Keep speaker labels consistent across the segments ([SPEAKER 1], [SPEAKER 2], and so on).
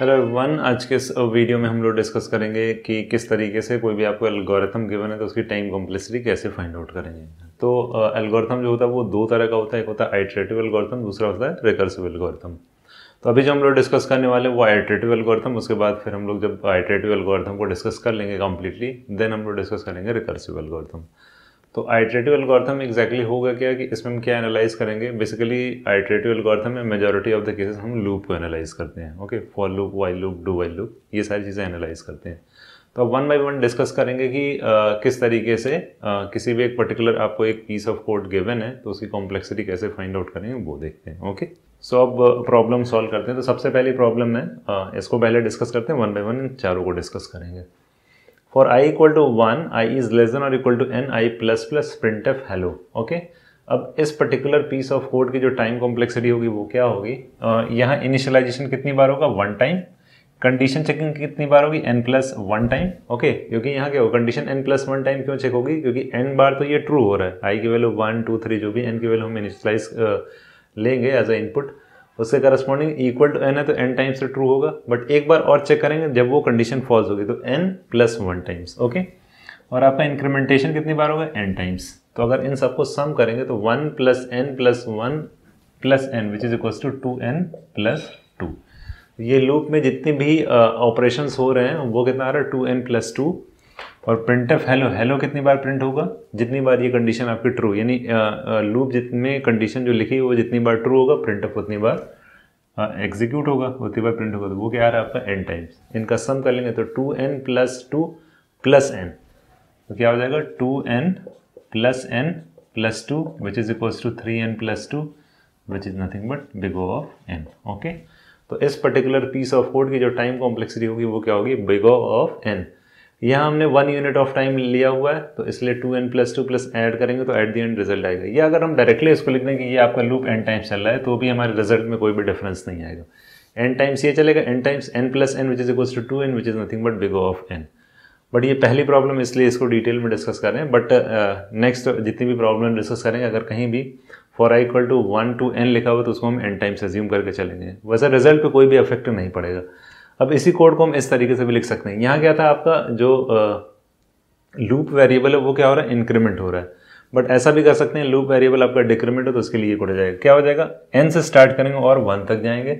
[SPEAKER 1] Hello one आज के इस वीडियो में हम लोग डिस्कस करेंगे कि किस तरीके से कोई भी आपको एल्गोरिथम गिवन है तो उसकी टाइम कॉम्प्लेक्सिटी कैसे फाइंड आउट करेंगे तो एल्गोरिथम जो होता है वो दो तरह का होता है एक होता है आइट्रेटिव एल्गोरिथम दूसरा होता है रिकर्सिव एल्गोरिथम तो अभी जो हम लोग डिस्कस करने वाले वो आइट्रेटिव एल्गोरिथम उसके बाद फिर हम लोग जब आइट्रेटिव एल्गोरिथम को डिस्कस कर लेंगे कम्प्लीटली देन हम लोग डिस्कस करेंगे रिकर्सिव एल्गोरिथम तो आइट्रेटिव एल्गोरिथम एग्जैक्टली होगा क्या कि इसमें हम क्या एनालाइज करेंगे बेसिकली आइट्रेटिव एल्गोरिथम में मेजोरिटी ऑफ द केसेस हम लूप को एनालाइज करते हैं okay for loop while loop do while loop ये सारी चीज़ें एनालाइज करते हैं तो अब वन बाई वन डिस्कस करेंगे कि आ, किस तरीके से आ, किसी भी एक पर्टिकुलर आपको एक पीस ऑफ कोड गिवन है तो उसकी कॉम्प्लेक्सिटी कैसे फाइंड आउट करेंगे वो देखते हैं ओके सो अब प्रॉब्लम सॉल्व करते हैं तो सबसे पहली प्रॉब्लम है आ, इसको पहले डिस्कस करते हैं वन बाई वन इन चारों को डिस्कस करेंगे for i equal to 1 i is less than or equal to n i plus plus printf hello okay okay? अब इस पर्टिकुलर पीस ऑफ कोड की जो टाइम कॉम्प्लेक्सिटी होगी वो क्या होगी यहाँ इनिशियलाइजेशन कितनी बार होगा वन टाइम कंडीशन चेकिंग कितनी बार होगी n plus one time okay क्योंकि यहाँ क्या होगा condition n plus one time क्यों चेक होगी क्योंकि एन बार तो ये ट्रू हो रहा है आई की वैल्यू वन टू थ्री जो भी एन की वैल्यू हम इनिशलाइज लेंगे एज अ इनपुट उसके करस्पॉन्डिंग इक्वल टू एन है तो एन टाइम्स से ट्रू होगा बट एक बार और चेक करेंगे जब वो कंडीशन फॉल्स होगी तो n plus one times okay और आपका इंक्रीमेंटेशन कितनी बार होगा एन टाइम्स तो अगर इन सबको सम करेंगे तो one plus n plus one plus n which is equals to two n plus two ये लूप में जितने भी ऑपरेशन uh, हो रहे हैं वो कितना आ रहा है टू एन प्लस टू और प्रिंट एफ हेलो हेलो कितनी बार प्रिंट होगा जितनी बार ये कंडीशन आपकी ट्रू यानी लूप जितने कंडीशन जो लिखी है वो जितनी बार ट्रू होगा प्रिंट एफ उतनी बार एग्जीक्यूट होगा उतनी बार प्रिंट होगा तो वो क्या आ रहा है आपका एन टाइम्स इनका सम कर लेंगे तो two n plus two plus n तो क्या हो जाएगा two n plus n plus two which is equals to three n plus two which is nothing but big O of n okay तो इस पर्टिकुलर पीस ऑफ कोड की जो time complexity होगी वो क्या होगी बिग ओ ऑफ एन यहाँ हमने वन यूनिट ऑफ टाइम लिया हुआ है तो इसलिए two n plus two plus add करेंगे तो एट द एंड रिजल्ट आएगा या अगर हम डायरेक्टली इसको लिख दें कि ये आपका लूप एन टाइम्स चल रहा है तो भी हमारे रिजल्ट में कोई भी डिफरेंस नहीं आएगा एन टाइम्स ये चलेगा n times n plus n which is equals to two n which is nothing but big O of n but ये पहली प्रॉब्लम इसलिए इसको डिटेल में डिस्कस कर रहे हैं बट नेक्स्ट uh, जितनी भी प्रॉब्लम डिस्कस करेंगे अगर कहीं भी for i equal to one to n लिखा हुआ तो उसको हम एन टाइम्स एज्यूम करके चलेंगे वैसे रिजल्ट पे कोई भी अफेक्ट नहीं पड़ेगा अब इसी कोड को हम इस तरीके से भी लिख सकते हैं यहाँ क्या था आपका जो लूप वेरिएबल है वो क्या हो रहा है इंक्रीमेंट हो रहा है बट ऐसा भी कर सकते हैं लूप वेरिएबल आपका डिक्रीमेंट हो तो उसके लिए कोड हो जाएगा क्या हो जाएगा एन से स्टार्ट करेंगे और वन तक जाएंगे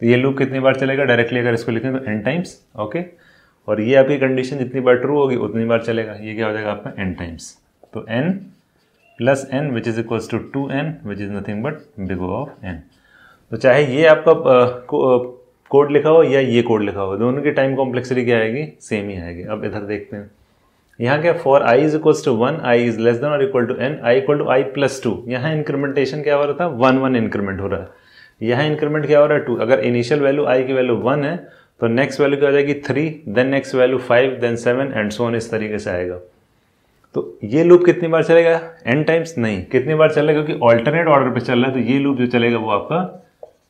[SPEAKER 1] तो ये लूप कितनी बार चलेगा डायरेक्टली अगर इसको लिखें तो एन टाइम्स ओके और ये आपकी कंडीशन जितनी बार ट्रू होगी उतनी बार चलेगा ये क्या हो जाएगा आपका एन टाइम्स तो n plus n which is equals to two n which is nothing but big O of n तो चाहे ये आपका कोड लिखा हो या ये कोड लिखा हो दोनों की टाइम कॉम्प्लेक्सिटी क्या आएगी सेम ही आएगी अब इधर देखते हैं यहाँ क्या for i is equal to one i is less than और equal to n i equal to i plus two यहाँ इंक्रीमेंटेशन क्या हो रहा था वन वन इंक्रीमेंट हो रहा है यहाँ इंक्रीमेंट क्या हो रहा है टू अगर इनिशियल वैल्यू आई की वैल्यू वन है तो नेक्स्ट वैल्यू क्या हो जाएगी three then next value five then seven and so on इस तरीके से आएगा तो ये लूप कितनी बार चलेगा एन टाइम्स नहीं कितनी बार चलेगा क्योंकि ऑल्टरनेट ऑर्डर पर चल रहा है तो ये लूप जो चलेगा वो आपका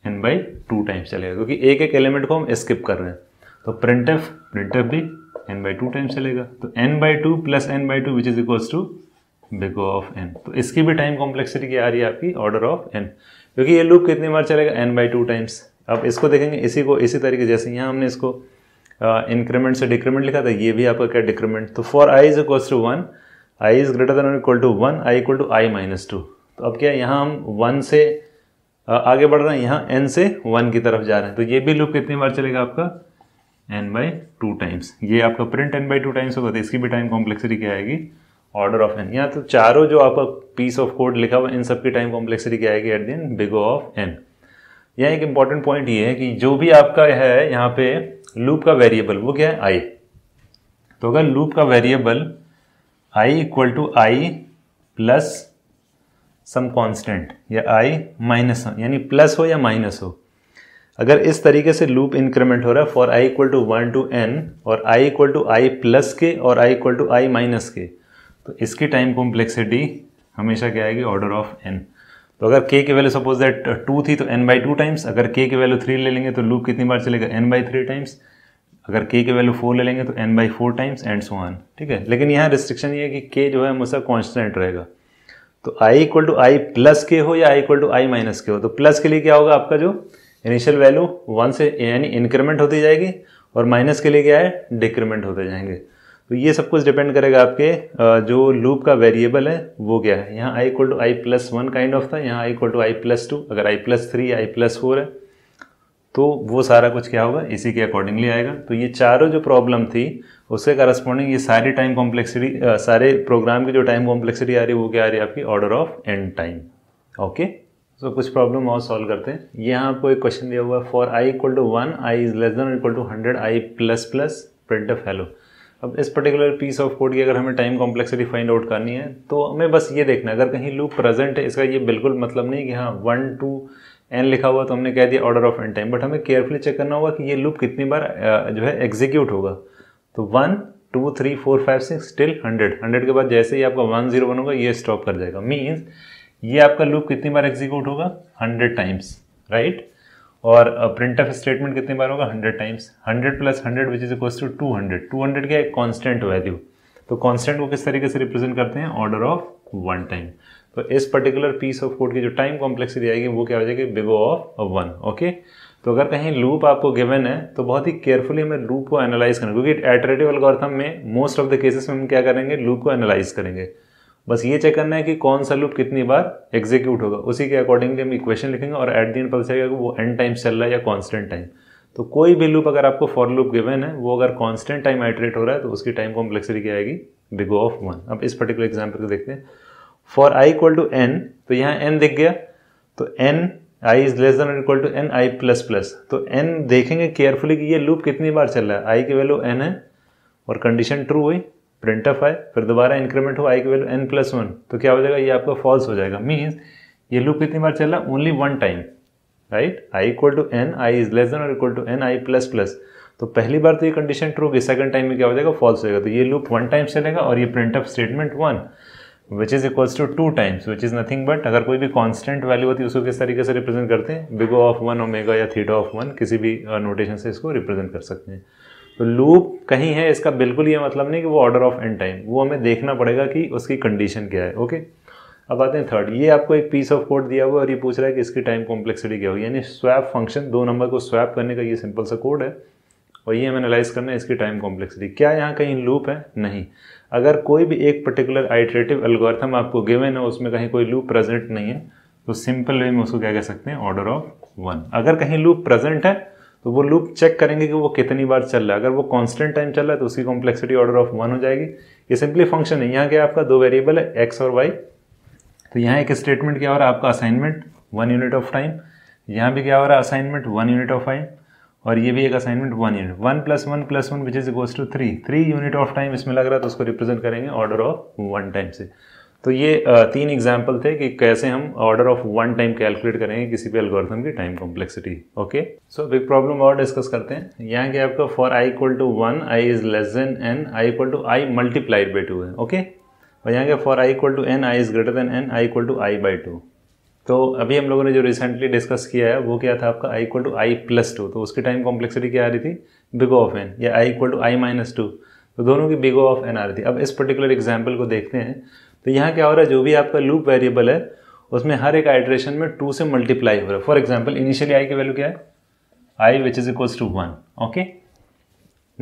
[SPEAKER 1] एन बाई टू टाइम्स चलेगा क्योंकि एक एक एलिमेंट को हम स्किप कर रहे हैं तो प्रिंट एफ प्रिंट एफ भी एन बाई टू टाइम्स चलेगा तो n by two plus n by two which is equals to big O of n तो इसकी भी टाइम कॉम्प्लेक्सिटी क्या आ रही है आपकी ऑर्डर ऑफ एन क्योंकि ये लूप कितनी बार चलेगा एन बाई टू टाइम्स अब इसको देखेंगे इसी को इसी तरीके जैसे यहाँ हमने इसको इंक्रीमेंट से डिक्रीमेंट लिखा था ये भी आपका क्या डिक्रीमेंट तो for i is equals to one i is greater than equal to one i equal to i minus two तो अब क्या यहाँ हम वन से आगे बढ़ रहे हैं यहाँ एन से वन की तरफ जा रहे हैं तो ये भी लूप कितनी बार चलेगा आपका एन बाई टू टाइम्स ये आपका print n by two times होगा तो इसकी भी टाइम कॉम्प्लेक्सिटी क्या आएगी ऑर्डर ऑफ एन यहाँ तो चारों जो आपका पीस ऑफ कोड लिखा हुआ इन सब की टाइम कॉम्प्लेक्सिटी क्या आएगी एट दिन बिगो ऑफ एन यहाँ एक इंपॉर्टेंट पॉइंट ये है कि जो भी आपका है यहाँ पे लूप का वेरिएबल वो क्या है आई तो अगर लूप का variable i equal to i plus some constant या आई माइनस यानी प्लस हो या माइनस हो अगर इस तरीके से लूप इंक्रीमेंट हो रहा है for i equal to one to n और i equal to i plus k और i equal to i minus k तो इसकी टाइम कॉम्प्लेक्सिटी हमेशा क्या आएगी ऑर्डर ऑफ एन तो अगर के की वैल्यू सपोज दैट टू थी तो एन बाई टू टाइम्स अगर के की वैल्यू थ्री ले लेंगे तो लूप कितनी बार चलेगा एन बाई थ्री टाइम्स अगर के की वैल्यू फोर ले लेंगे तो n by four times and so one ठीक है लेकिन यहाँ रिस्ट्रिक्शन ये है कि के जो है हमेशा कॉन्स्टेंट रहेगा तो i equal to i plus k हो या i equal to i minus k हो तो प्लस के लिए क्या होगा आपका जो इनिशियल वैल्यू वन से यानी इंक्रीमेंट होती जाएगी और माइनस के लिए क्या है डिक्रीमेंट होते जाएंगे तो ये सब कुछ डिपेंड करेगा आपके जो लूप का वेरिएबल है वो क्या है यहाँ i equal to i plus one kind of था यहाँ i equal to i plus two अगर i plus three i plus four है तो वो सारा कुछ क्या होगा इसी के अकॉर्डिंगली आएगा तो ये चारों जो प्रॉब्लम थी उसके करस्पॉन्डिंग ये सारी टाइम कॉम्प्लेक्सिटी सारे प्रोग्राम की जो टाइम कॉम्प्लेक्सिटी आ रही है वो क्या आ रही है आपकी order of n time okay so कुछ प्रॉब्लम और सॉल्व करते हैं यहाँ आपको एक क्वेश्चन दिया हुआ है for i equal to one i is less than equal to hundred i plus plus printf hello अब इस पर्टिकुलर पीस ऑफ कोड की अगर हमें टाइम कॉम्प्लेक्सिटी फाइंड आउट करनी है तो हमें बस ये देखना है अगर कहीं लूप प्रेजेंट है इसका ये बिल्कुल मतलब नहीं कि हाँ वन टू एन लिखा हुआ तो हमने कह दिया order of n time but हमें केयरफुली चेक करना होगा कि ये लूप कितनी बार जो है एग्जीक्यूट होगा तो one two three four five six till hundred hundred के बाद जैसे ही आपका वन जीरो वन होगा ये स्टॉप कर जाएगा मीन्स ये आपका लूप कितनी बार एग्जीक्यूट होगा हंड्रेड टाइम्स राइट और प्रिंट ऑफ स्टेटमेंट कितनी बार होगा hundred times hundred plus hundred which is equal to two hundred two hundred क्या एक कॉन्स्टेंट वैल्यू तो कॉन्स्टेंट को किस तरीके से रिप्रेजेंट करते हैं ऑर्डर ऑफ वन टाइम तो इस पर्टिकुलर पीस ऑफ कोड की जो टाइम कॉम्प्लेक्सिटी आएगी वो क्या हो जाएगी बिगो ऑफ वन ओके तो अगर कहीं लूप आपको गिवन है तो बहुत ही केयरफुली हमें लूप को एनालाइज करना क्योंकि एटरेटिव एल्गोरिथम में मोस्ट ऑफ द केसेस में हम क्या करेंगे लूप को एनालाइज करेंगे बस ये चेक करना है कि कौन सा लूप कितनी बार एग्जीक्यूट होगा उसी के अकॉर्डिंगली हम इक्वेशन लिखेंगे और एट दी एंड पता चलेगा कि वो एंड टाइम चल रहा है या कॉन्स्टेंट टाइम तो कोई भी लूप अगर आपको फॉर लूप गिवन है वो अगर कॉन्स्टेंट टाइम एटरेट हो रहा है तो उसकी टाइम कॉम्प्लेक्सिटी क्या आएगी बिगो ऑफ वन अब इस पर्टिकुलर एग्जाम्पल को देखते हैं for i equal to n तो यहाँ एन दिख गया तो n i is less than equal to n i plus plus तो n देखेंगे केयरफुली कि ये लूप कितनी बार चल रहा है आई की वैल्यू एन है और कंडीशन ट्रू हुई प्रिंट ऑफ आए फिर दोबारा इंक्रीमेंट हो आई की वैल्यू एन प्लस वन तो क्या हो जाएगा ये आपका फॉल्स हो जाएगा मीन्स ये लूप कितनी बार चल रहा है only one time right i equal to n i is less than और equal to n i plus plus तो पहली बार तो ये कंडीशन ट्रू होगी सेकंड टाइम में क्या हो जाएगा फॉल्स हो जाएगा तो ये लूप वन टाइम चलेगा और ये printf statement one which is equals to two times which is nothing but अगर कोई भी कॉन्स्टेंट वैल्यू होती है उसको किस तरीके से रिप्रेजेंट करते हैं बिगो ऑफ वन ओमेगा या थीटा ऑफ वन किसी भी नोटेशन से इसको रिप्रेजेंट कर सकते हैं तो लूप कहीं है इसका बिल्कुल ये मतलब नहीं कि वो ऑर्डर ऑफ एन टाइम वो हमें देखना पड़ेगा कि उसकी कंडीशन क्या है ओके अब आते हैं थर्ड ये आपको एक पीस ऑफ कोड दिया हुआ है और ये पूछ रहा है कि इसकी टाइम कॉम्प्लेक्सिटी क्या होगी यानी स्वैप फंक्शन दो नंबर को स्वैप करने का ये सिंपल सा कोड है और ये हमें एनालाइज करना है इसकी टाइम कॉम्प्लेक्सिटी क्या यहाँ कहीं लूप है नहीं अगर कोई भी एक पर्टिकुलर आइट्रेटिव एल्गोरिथम आपको गिवन है उसमें कहीं कोई लूप प्रेजेंट नहीं है तो सिंपल वे में उसको क्या कह सकते हैं ऑर्डर ऑफ वन अगर कहीं लूप प्रेजेंट है तो वो लूप चेक करेंगे कि वो कितनी बार चल रहा है अगर वो कांस्टेंट टाइम चल रहा है तो उसकी कॉम्प्लेक्सिटी ऑर्डर ऑफ वन हो जाएगी ये सिंपली फंक्शन है यहाँ क्या आपका दो वेरिएबल है एक्स और वाई तो यहाँ एक स्टेटमेंट क्या हो रहा है आपका assignment one unit of time यहाँ भी क्या हो रहा है assignment one unit of time और ये भी एक assignment one unit one plus one plus one which is equals to three three unit of time इसमें लग रहा है तो उसको रिप्रेजेंट करेंगे ऑर्डर ऑफ वन टाइम से तो ये तीन एग्जाम्पल थे कि कैसे हम order of one time calculate करेंगे किसी भी एल्गोरिथम की time complexity okay so big problem और डिस्कस करते हैं यहाँ के आपका for i equal to one i is less than n i equal to i multiplied by two है ओके और यहाँ के for i equal to n i is greater than n i equal to i by two तो अभी हम लोगों ने जो रिसेंटली डिस्कस किया है वो क्या था आपका i equal to i plus two तो उसकी टाइम कॉम्प्लेक्सिटी क्या आ रही थी बिगो ऑफ एन या i equal to i minus two तो दोनों की बिगो ऑफ एन आ रही थी अब इस पर्टिकुलर एग्जाम्पल को देखते हैं तो यहाँ क्या हो रहा है जो भी आपका लूप वेरिएबल है उसमें हर एक आइट्रेशन में टू से मल्टीप्लाई हो रहा है फॉर एग्जाम्पल इनिशियली आई की वैल्यू क्या है i which is equals to one okay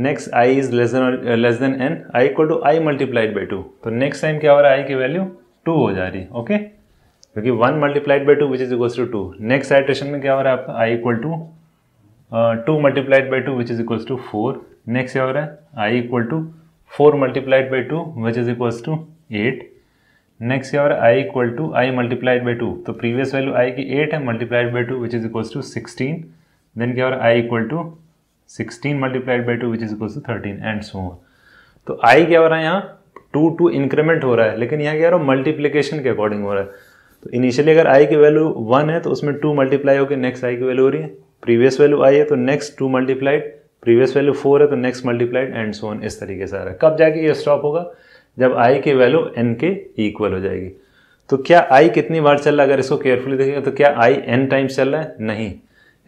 [SPEAKER 1] next i is less than less than n i equal to i multiplied by two तो नेक्स्ट टाइम क्या हो रहा है आई की वैल्यू टू हो जा रही है ओके okay? क्योंकि one multiplied by two which is equals to two next iteration में क्या हो रहा है आपका i equal to two multiplied by two which is equals to four next क्या हो रहा है i equal to four multiplied by two which is equals to eight next क्या हो रहा है i equal to i multiplied by two तो previous value i की एट है multiplied by two which is equals to sixteen then क्या हो रहा है i equal to sixteen multiplied by two which is equals to thirteen and so on तो i क्या हो रहा है यहाँ टू टू इंक्रीमेंट हो रहा है लेकिन यहाँ क्या हो रहा है मल्टीप्लीकेशन के अकॉर्डिंग हो रहा है तो इनिशियली अगर आई की वैल्यू वन है तो उसमें टू मल्टीप्लाई होकर नेक्स्ट आई की वैल्यू हो रही है प्रीवियस वैल्यू आई है तो next two multiplied previous value four है तो नेक्स्ट मल्टीप्लाइड एंड सोन इस तरीके से आ रहा है कब जाके ये स्टॉप होगा जब आई की वैल्यू एन के इक्वल हो जाएगी तो क्या आई कितनी बार चल रहा है अगर इसको केयरफुली देखेंगे तो क्या आई एन टाइम्स चल रहा है नहीं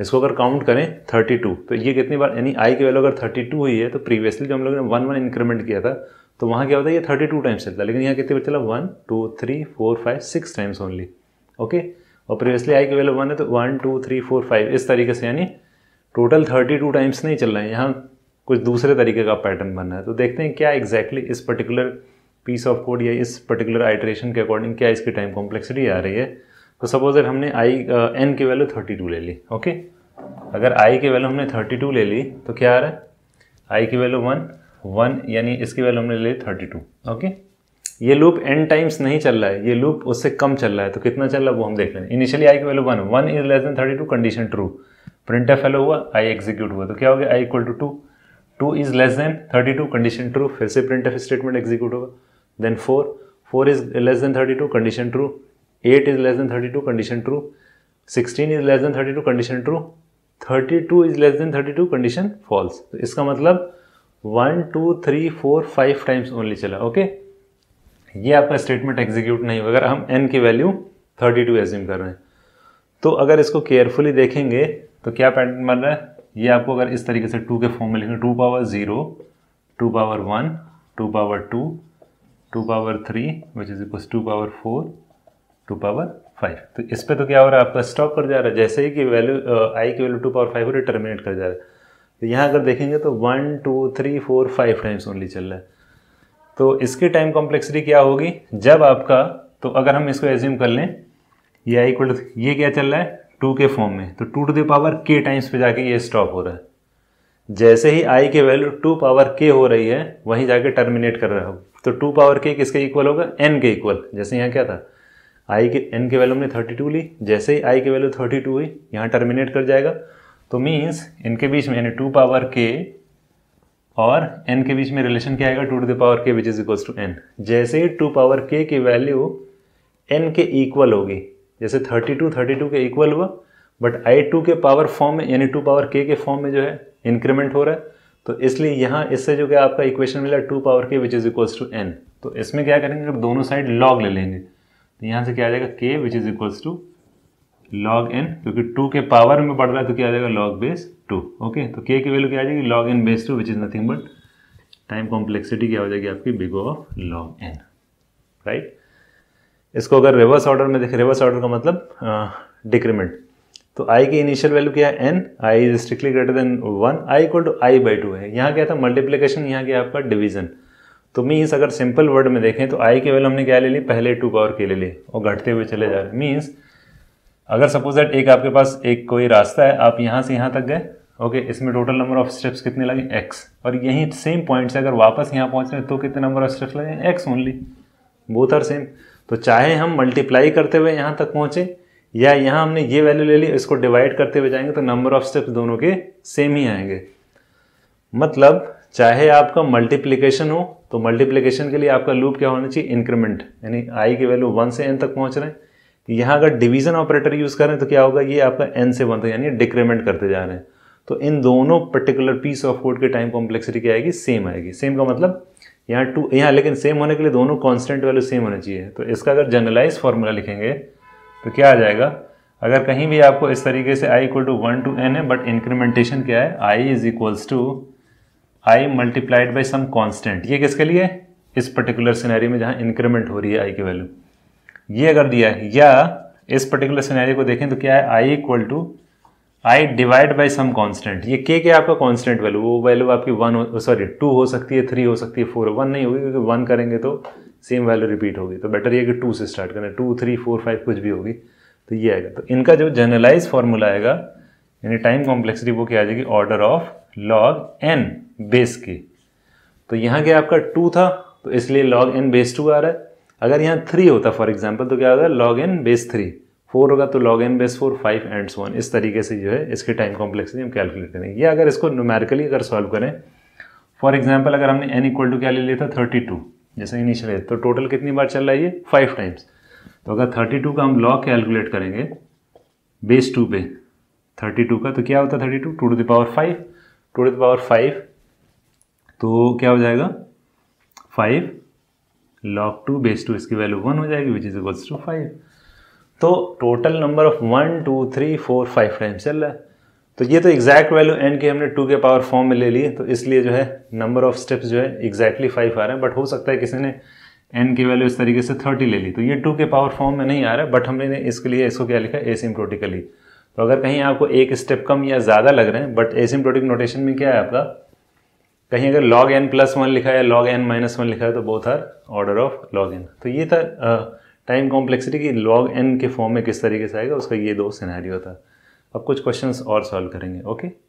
[SPEAKER 1] इसको अगर काउंट करें 32 तो ये कितनी बार यानी आई की वैल्यू अगर 32 हुई है तो प्रीवियसली जो हम लोगों ने वन वन इंक्रीमेंट किया था तो वहाँ क्या होता है ये थर्टी टू टाइम्स चलता है लेकिन यहाँ कितने बार चला one two three four five six times only okay और प्रीवियसली आई की वैल्यू वन है तो one two three four five इस तरीके से यानी टोटल थर्टी टू टाइम्स नहीं चल रहा है यहाँ कुछ दूसरे तरीके का पैटर्न बनना है तो देखते हैं क्या एग्जैक्टली exactly इस पर्टिकुलर पीस ऑफ कोड या इस पर्टिकुलर आइट्रेशन के अकॉर्डिंग क्या इसकी टाइम कॉम्प्लेक्सिटी आ रही है तो सपोज अगर हमने आई एन uh, की वैल्यू थर्टी टू ले ली ओके अगर आई की वैल्यू हमने थर्टी टू ले ली तो क्या आ रहा है आई की वैल्यू वन वन यानी इसकी वैल्यू हमने ले थर्टी टू ओके ये लूप एन टाइम्स नहीं चल रहा है ये लूप उससे कम चल रहा है तो कितना चल रहा है वो हम देख लेंगे इनिशियली आई की value one one is less than thirty two condition true printf hello हुआ आई एग्जीक्यूट हुआ तो क्या हो गया i equal to two two is less than thirty two condition true फिर से प्रिंट एफ स्टेटमेंट एग्जीक्यूट होगा then four four is less than thirty two condition true eight is less than thirty two condition true sixteen is less than thirty two condition true thirty two is less than thirty two condition false तो इसका मतलब one two three four five times only चला okay ये आपका statement execute नहीं होगा अगर हम एन की वैल्यू थर्टी टू एज्यूम कर रहे हैं तो अगर इसको केयरफुली देखेंगे तो क्या पैटर्न बन रहा है ये आपको अगर इस तरीके से टू के फॉर्म में लिखेंगे two power zero two power one two power two two power three which is equal two power four two power five तो इस पर तो क्या हो रहा है आपका स्टॉप कर जा रहा है जैसे ही कि वैल्यू आई की वैल्यू टू पावर फाइव हो रही टर्मिनेट कर जा रहा है तो यहाँ अगर देखेंगे तो one two three four five times only चल रहा है तो इसकी टाइम कॉम्प्लेक्सिटी क्या होगी जब आपका तो अगर हम इसको एज्यूम कर लें ये आई इक्वल ये क्या चल रहा है टू के फॉर्म में तो two to the power k times पे जाके ये स्टॉप हो रहा है जैसे ही आई के वैल्यू टू पावर के हो रही है वहीं जाके टर्मिनेट कर रहा हो तो टू पावर के किसके इक्वल होगा एन के इक्वल जैसे यहाँ क्या था आई के एन के वैल्यू हमने थर्टी टू ली जैसे ही आई के वैल्यू थर्टी टू हुई यहाँ टर्मिनेट कर जाएगा तो मीन्स इनके बीच में यानी टू पावर के और एन के बीच में रिलेशन क्या आएगा टू टू द पावर के which is equals to n जैसे ही टू पावर के की वैल्यू एन के इक्वल होगी जैसे थर्टी टू थर्टी टू के इक्वल हुआ बट आई टू के पावर फॉर्म में यानी टू पावर के के फॉर्म में जो है इंक्रीमेंट हो रहा है तो इसलिए यहाँ इससे जो क्या आपका इक्वेशन मिला टू पावर के which is equals to n तो इसमें क्या करेंगे जब दोनों साइड लॉग ले लेंगे तो यहाँ से क्या आ जाएगा k which is equals to log n क्योंकि टू के पावर में बढ़ रहा है तो क्या आ जाएगा लॉग बेस टू ओके तो के की वैल्यू क्या आ जाएगी log n base two which is nothing but time complexity क्या हो जाएगी आपकी big O of log n right इसको अगर रिवर्स ऑर्डर में देखें रिवर्स ऑर्डर का मतलब डिक्रीमेंट तो आई की इनिशियल वैल्यू क्या है n i is strictly greater than one i equal to i by two है यहाँ क्या था मल्टीप्लीकेशन यहाँ क्या आपका डिवीजन तो मीन्स अगर सिंपल वर्ड में देखें तो आई की वैल्यू हमने क्या ले ली पहले टू पावर के ले ली और घटते हुए चले जा रहे हैं मीन्स अगर सपोज दैट एक आपके पास एक कोई रास्ता है आप यहाँ से यहाँ तक गए ओके इसमें टोटल नंबर ऑफ स्टेप्स कितने लगे एक्स और यहीं सेम पॉइंट से अगर वापस यहाँ पहुँच रहे तो कितने नंबर ऑफ स्टेप्स लगे x only both are same तो चाहे हम मल्टीप्लाई करते हुए यहाँ तक पहुँचे या यहाँ हमने ये वैल्यू ले ली इसको डिवाइड करते हुए जाएंगे तो नंबर ऑफ स्टेप्स दोनों के सेम ही आएंगे मतलब चाहे आपका मल्टीप्लीकेशन हो तो मल्टीप्लीकेशन के लिए आपका लूप क्या होना चाहिए इंक्रीमेंट यानी आई की वैल्यू वन से एन तक पहुँच रहे हैं यहाँ अगर डिवीज़न ऑपरेटर यूज़ करें तो क्या होगा ये आपका एन से बनता है यानी डिक्रीमेंट करते जा रहे हैं तो इन दोनों पर्टिकुलर पीस ऑफ कोड की टाइम कॉम्प्लेक्सिटी क्या आएगी सेम आएगी सेम का मतलब यहाँ टू यहाँ लेकिन सेम होने के लिए दोनों कॉन्स्टेंट वैल्यू सेम होना चाहिए तो इसका अगर जनरलाइज फार्मूला लिखेंगे तो क्या आ जाएगा अगर कहीं भी आपको इस तरीके से i equal to one to n है बट इंक्रीमेंटेशन क्या है i is equals to i multiplied by some constant ये किसके लिए इस पर्टिकुलर सिनेरियो में जहाँ इंक्रीमेंट हो रही है आई की वैल्यू ये अगर दिया है या इस पर्टिकुलर सिनेरियो को देखें तो क्या है i equal to i divide by some constant ये के के आपका कॉन्स्टेंट वैल्यू वो वैल्यू आपकी वन सॉरी टू हो सकती है थ्री हो सकती है फोर वन नहीं होगी क्योंकि वन करेंगे तो सेम वैल्यू रिपीट होगी तो बेटर ये कि टू से स्टार्ट करें टू थ्री फोर फाइव कुछ भी होगी तो ये आएगा तो इनका जो जनरलाइज फॉर्मूला आएगा यानी टाइम कॉम्प्लेक्सिटी वो क्या आ जाएगी order of log n base की तो यहाँ क्या आपका टू था तो इसलिए लॉग एन बेस टू आ रहा है अगर यहाँ थ्री होता फॉर एग्जाम्पल तो क्या होता है log n base three four होगा तो log n base four five and one इस तरीके से जो है इसकी टाइम कॉम्प्लेक्सिटी हम कैलकुलेट करेंगे या अगर इसको न्यूमेरिकली अगर सॉल्व करें फॉर एग्जाम्पल अगर हमने एन इक्वल टू क्या ले लिया था थर्टी टू जैसे इनिशियल है तो टोटल कितनी बार चल रहा है ये फाइव टाइम्स तो अगर थर्टी टू का हम लॉग कैलकुलेट करेंगे बेस टू पे थर्टी टू का तो क्या होता है thirty two two to the power five two to the power five तो क्या हो जाएगा five log two base two इसकी वैल्यू वन हो जाएगी which is equals to five तो total number of one two three four five time चल रहा है तो ये तो एग्जैक्ट वैल्यू एन की हमने टू के पावर फॉर्म में ले ली तो इसलिए जो है नंबर ऑफ स्टेप्स जो है एग्जैक्टली फाइव आ रहे हैं बट हो सकता है किसी ने एन की वैल्यू इस तरीके से थर्टी ले ली तो ये टू के पावर फॉर्म में नहीं आ रहा है बट हमने इसके लिए इसको क्या लिखा है ए तो अगर कहीं आपको एक स्टेप कम या ज़्यादा लग रहे हैं बट एसिम्प्रोटिक नोटेशन में क्या है आपका कहीं अगर लॉग एन प्लस वन लिखा है लॉग एन माइनस वन लिखा है तो both are order of log n तो ये था टाइम कॉम्प्लेक्सिटी कि लॉग एन के फॉर्म में किस तरीके से आएगा उसका ये दो सिनेरियो था अब कुछ क्वेश्चंस और सॉल्व करेंगे ओके